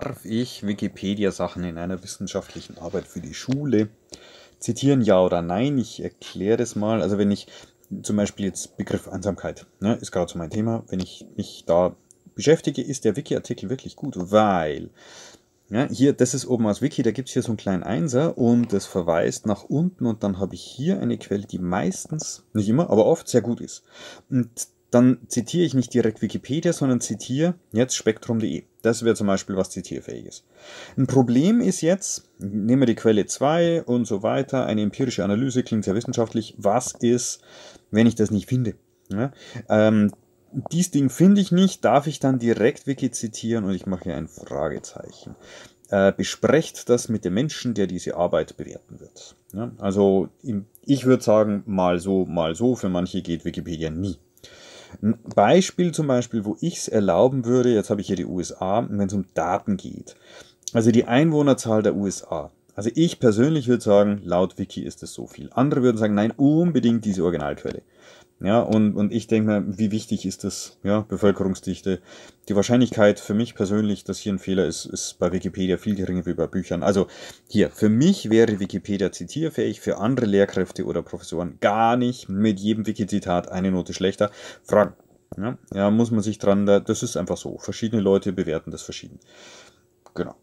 darf ich Wikipedia-Sachen in einer wissenschaftlichen Arbeit für die Schule zitieren, ja oder nein? Ich erkläre das mal. Also wenn ich zum Beispiel jetzt Begriff Einsamkeit, ne, ist gerade so mein Thema, wenn ich mich da beschäftige, ist der Wiki-Artikel wirklich gut, weil ja, hier, das ist oben aus Wiki, da gibt es hier so einen kleinen Einser und das verweist nach unten und dann habe ich hier eine Quelle, die meistens, nicht immer, aber oft sehr gut ist. Und dann zitiere ich nicht direkt Wikipedia, sondern zitiere jetzt spektrum.de. Das wäre zum Beispiel was zitierfähiges. Ein Problem ist jetzt, nehmen wir die Quelle 2 und so weiter, eine empirische Analyse klingt sehr wissenschaftlich. Was ist, wenn ich das nicht finde? Ja, ähm, dies Ding finde ich nicht, darf ich dann direkt Wiki zitieren und ich mache hier ein Fragezeichen. Äh, besprecht das mit dem Menschen, der diese Arbeit bewerten wird. Ja, also ich würde sagen, mal so, mal so, für manche geht Wikipedia nie. Ein Beispiel zum Beispiel, wo ich es erlauben würde, jetzt habe ich hier die USA, wenn es um Daten geht. Also die Einwohnerzahl der USA. Also ich persönlich würde sagen, laut Wiki ist es so viel. Andere würden sagen, nein, unbedingt diese Originalquelle. Ja, und, und ich denke mir, wie wichtig ist das? Ja, Bevölkerungsdichte. Die Wahrscheinlichkeit für mich persönlich, dass hier ein Fehler ist, ist bei Wikipedia viel geringer wie bei Büchern. Also hier, für mich wäre Wikipedia zitierfähig, für andere Lehrkräfte oder Professoren gar nicht. Mit jedem Wiki-Zitat eine Note schlechter. Frag, ja, ja, muss man sich dran, das ist einfach so. Verschiedene Leute bewerten das verschieden. Genau.